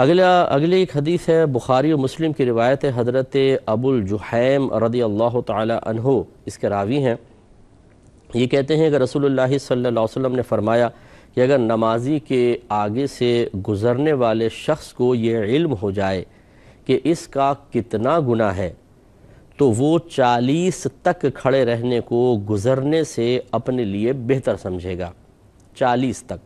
अगला अगली एक हदीस है बुखारी और मुस्लिम की रिवायत है हज़रत जुहैम रदी अल्लाह तहो इसके रावी हैं ये कहते हैं कि रसूल सल्ला वसम ने फ़रमाया कि अगर नमाजी के आगे से गुज़रने वाले शख्स को ये इल्म हो जाए कि इसका कितना गुना है तो वो चालीस तक खड़े रहने को गुज़रने से अपने लिए बेहतर समझेगा चालीस तक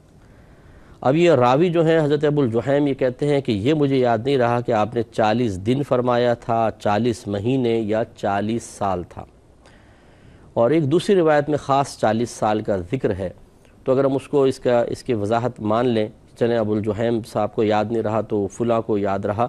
अब ये रावी जो हैं हज़रत अबुल जुहैम ये कहते हैं कि ये मुझे याद नहीं रहा कि आपने चालीस दिन फरमाया था चालीस महीने या चालीस साल था और एक दूसरी रिवायत में ख़ास चालीस साल का ज़िक्र है तो अगर हम उसको इसका इसकी वजाहत मान लें चले अबुल जुहैम साहब को याद नहीं रहा तो फुला को याद रहा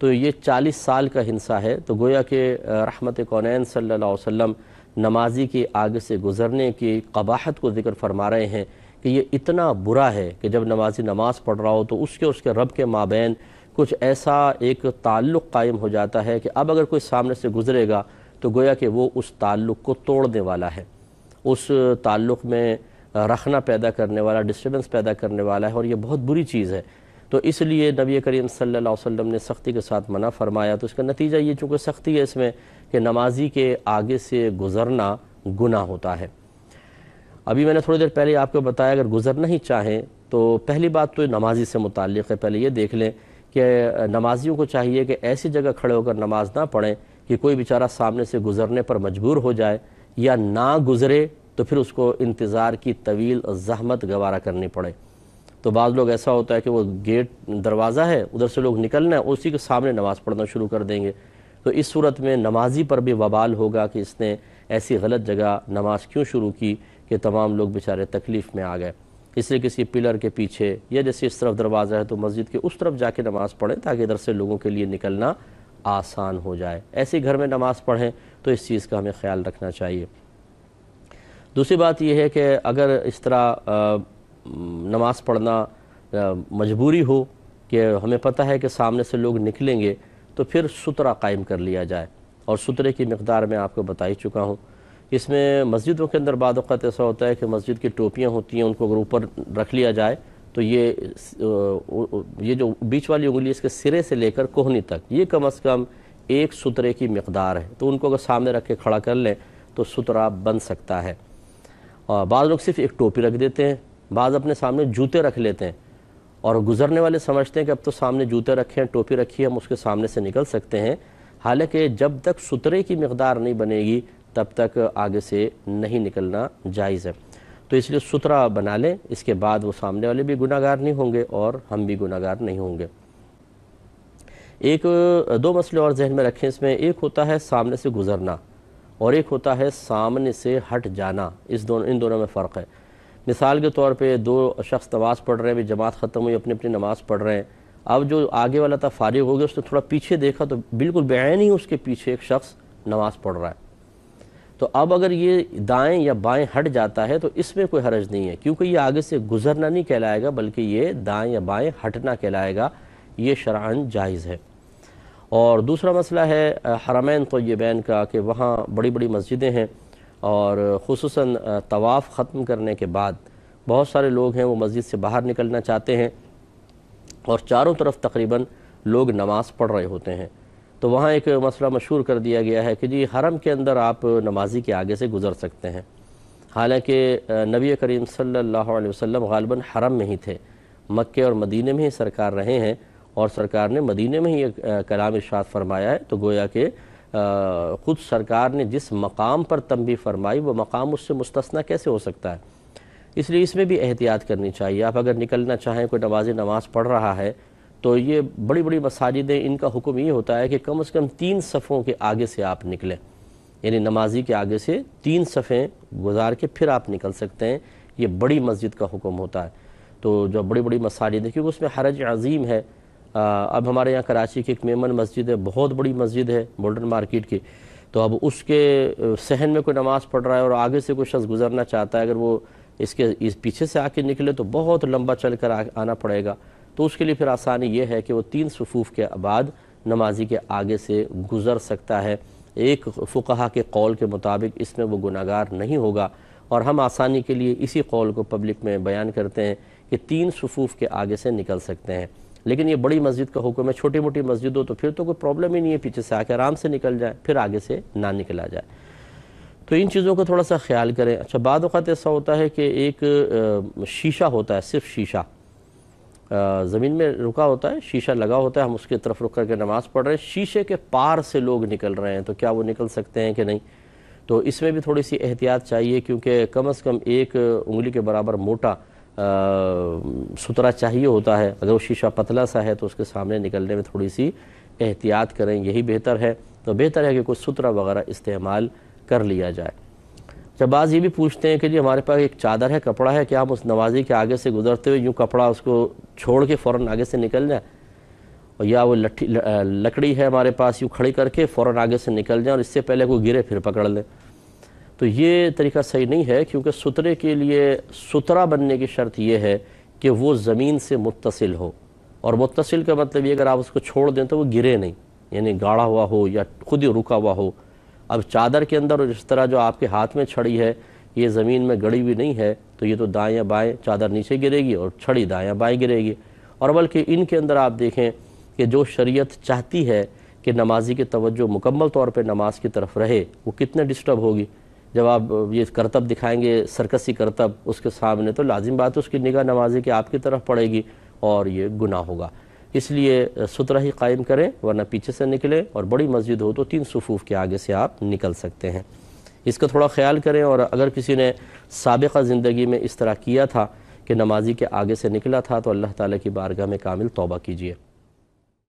तो ये चालीस साल का हिंसा है तो गोया के रहमत कौन सल्ला वसम नमाजी के आगे से गुज़रने की कबाहत को ज़िक्र फरमा रहे हैं कि ये इतना बुरा है कि जब नमाजी नमाज पढ़ रहा हो तो उसके उसके रब के माबेन कुछ ऐसा एक ताल्लुक़ कायम हो जाता है कि अब अगर कोई सामने से गुज़रेगा तो गोया कि वो उस ताल्लुक़ को तोड़ने वाला है उस ताल्लुक़ में रखना पैदा करने वाला डिस्टर्बेंस पैदा करने वाला है और ये बहुत बुरी चीज़ है तो इसलिए नबी करीम सल्लल्लाहु अलैहि वसल्लम ने सख्ती के साथ मना फरमाया तो इसका नतीजा ये चूँकि सख्ती है इसमें कि नमाजी के आगे से गुज़रना गुना होता है अभी मैंने थोड़ी देर पहले आपको बताया अगर गुजरना ही चाहें तो पहली बात तो नमाजी से मुतक़ है पहले ये देख लें कि नमाजियों को चाहिए कि ऐसी जगह खड़े होकर नमाज ना पढ़ें कि कोई बेचारा सामने से गुजरने पर मजबूर हो जाए या ना गुजरे तो फिर उसको इंतज़ार की तवील जहमत गवारा करनी पड़े तो बाद लोग ऐसा होता है कि वो गेट दरवाज़ा है उधर से लोग निकलना है उसी के सामने नमाज़ पढ़ना शुरू कर देंगे तो इस सूरत में नमाजी पर भी वबाल होगा कि इसने ऐसी गलत जगह नमाज क्यों शुरू की कि तमाम लोग बेचारे तकलीफ़ में आ गए इसलिए किसी पिलर के पीछे या जैसे इस तरफ दरवाज़ा है तो मस्जिद के उस तरफ जाके नमाज़ पढ़ें ताकि इधर से लोगों के लिए निकलना आसान हो जाए ऐसे घर में नमाज़ पढ़ें तो इस चीज़ का हमें ख्याल रखना चाहिए दूसरी बात यह है कि अगर इस तरह नमाज़ पढ़ना मजबूरी हो कि हमें पता है कि सामने से लोग निकलेंगे तो फिर सुतरा कायम कर लिया जाए और सुतरे की मकदार मैं आपको बता ही चुका हूँ इसमें मस्जिदों के अंदर बाद ऐसा होता है कि मस्जिद की टोपियाँ होती हैं उनको अगर ऊपर रख लिया जाए तो ये ये जो बीच वाली उंगली इसके सिरे से लेकर कोहनी तक ये कम अज़ कम एक सुतरे की मकदार है तो उनको अगर सामने रख के खड़ा कर लें तो सुतरा बन सकता है और बाद लोग सिर्फ एक टोपी रख देते हैं बाद अपने सामने जूते रख लेते हैं और गुजरने वाले समझते हैं कि अब तो सामने जूते रखे हैं टोपी रखी है हम उसके सामने से निकल सकते हैं हालांकि जब तक सुतरे की मकदार नहीं बनेगी तब तक आगे से नहीं निकलना जायज़ है तो इसलिए सुथरा बना लें इसके बाद वो सामने वाले भी गुनागार नहीं होंगे और हम भी गुनागार नहीं होंगे एक दो मसले और जहन में रखें इसमें एक होता है सामने से गुज़रना और एक होता है सामने से हट जाना इस दोनों इन दोनों में फ़र्क है मिसाल के तौर पे दो शख्स नमाज़ पढ़ रहे हैं भी जमात ख़त्म हुई अपनी अपनी नमाज़ पढ़ रहे हैं अब जो आगे वाला था फारिग हो गया उसने थोड़ा पीछे देखा तो बिल्कुल बेन ही उसके पीछे एक शख्स नमाज़ पढ़ रहा है तो अब अगर ये दाएं या बाएं हट जाता है तो इसमें कोई हरज नहीं है क्योंकि ये आगे से गुजरना नहीं कहलाएगा बल्कि ये दाएं या बाएं हटना कहलाएगा ये शरान जायज़ है और दूसरा मसला है हरमैन बैन का कि वहाँ बड़ी बड़ी मस्जिदें हैं और खसूस तवाफ़ ख़त्म करने के बाद बहुत सारे लोग हैं वो मस्जिद से बाहर निकलना चाहते हैं और चारों तरफ तकरीबन लोग नमाज़ पढ़ रहे होते हैं तो वहाँ एक मसला मशहूर कर दिया गया है कि जी हरम के अंदर आप नमाजी के आगे से गुज़र सकते हैं हालांकि नबी करीम सल्लल्लाहु अलैहि वसल्लम गालबन हरम में ही थे मक्के और मदीने में ही सरकार रहे हैं और सरकार ने मदीने में ही एक कलाम इशात फरमाया है तो गोया के ख़ुद सरकार ने जिस मकाम पर तंबी फरमाई वह मकाम उससे मुस्तना कैसे हो सकता है इसलिए इसमें भी एहतियात करनी चाहिए आप अगर निकलना चाहें कोई नमाज नमाज़ पढ़ रहा है तो ये बड़ी बड़ी मसाजिदें इनका हुक्म ये होता है कि कम अज़ कम तीन सफ़ों के आगे से आप निकलें यानी नमाजी के आगे से तीन सफ़ें गुजार के फिर आप निकल सकते हैं ये बड़ी मस्जिद का हुक्म होता है तो जो बड़ी बड़ी मसाजिद है क्योंकि उसमें हरज अजीम है आ, अब हमारे यहाँ कराची की एक मेमन मस्जिद है बहुत बड़ी मस्जिद है गोल्डन मार्केट की तो अब उसके सहन में कोई नमाज़ पढ़ रहा है और आगे से कोई शख्स गुजरना चाहता है अगर वो इसके इस पीछे से आके निकले तो बहुत लंबा चल कर आ, आना पड़ेगा तो उसके लिए फिर आसानी ये है कि वो तीन सफूफ के बाद नमाजी के आगे से गुज़र सकता है एक फ़ुकहा के कौल के मुताबिक इसमें वो गुनागार नहीं होगा और हम आसानी के लिए इसी कौल को पब्लिक में बयान करते हैं कि तीन सफूफ के आगे से निकल सकते हैं लेकिन ये बड़ी मस्जिद का हुक्म है छोटी मोटी मस्जिद हो तो फिर तो कोई प्रॉब्लम ही नहीं है पीछे से आके आराम से निकल जाए फिर आगे से ना निकला जाए तो इन चीज़ों को थोड़ा सा ख्याल करें अच्छा बाद ऐसा होता है कि एक शीशा होता है सिर्फ शीशा ज़मीन में रुका होता है शीशा लगा होता है हम उसकी तरफ रुक करके नमाज़ पढ़ रहे हैं शीशे के पार से लोग निकल रहे हैं तो क्या वो निकल सकते हैं कि नहीं तो इसमें भी थोड़ी सी एहतियात चाहिए क्योंकि कम अज़ कम एक उंगली के बराबर मोटा सुतरा चाहिए होता है अगर वो शीशा पतला सा है तो उसके सामने निकलने में थोड़ी सी एहतियात करें यही बेहतर है तो बेहतर है कि कुछ सुतरा वगैरह इस्तेमाल कर लिया जाए शहबाज ये भी पूछते हैं कि जी हमारे पास एक चादर है कपड़ा है क्या हम उस नवाजी के आगे से गुजरते हुए यूँ कपड़ा उसको छोड़ के फ़ौर आगे से निकल जाए और या वो लट्ठी लकड़ी है हमारे पास यूँ खड़ी करके फ़ौर आगे से निकल जाए और इससे पहले कोई गिरे फिर पकड़ लें तो ये तरीका सही नहीं है क्योंकि सुतरे के लिए सुतरा बनने की शर्त यह है कि वो ज़मीन से मुतसिल हो और मुतसिल का मतलब ये अगर आप उसको छोड़ दें तो वो गिरे नहीं यानी गाढ़ा हुआ हो या खुद ही रुका हुआ हो अब चादर के अंदर और इस तरह जो आपके हाथ में छड़ी है ये ज़मीन में गड़ी हुई नहीं है तो ये तो दाएँ बाएँ चादर नीचे गिरेगी और छड़ी दाएँ बाएँ गिरेगी और बल्कि इनके अंदर आप देखें कि जो शरीयत चाहती है कि नमाजी की तवज्जो मुकम्मल तौर पे नमाज की तरफ रहे वो कितने डिस्टर्ब होगी जब आप ये करतब दिखाएंगे सरकसी करतब उसके सामने तो लाजिम बात है उसकी निगाह नमाजी की आपकी तरफ पड़ेगी और ये गुनाह होगा इसलिए सुतरा ही कायम करें वरना पीछे से निकलें और बड़ी मस्जिद हो तो तीन सफूफ के आगे से आप निकल सकते हैं इसका थोड़ा ख्याल करें और अगर किसी ने सबका ज़िंदगी में इस तरह किया था कि नमाजी के आगे से निकला था तो अल्लाह ताला की बारगाह में कामिल तौबा कीजिए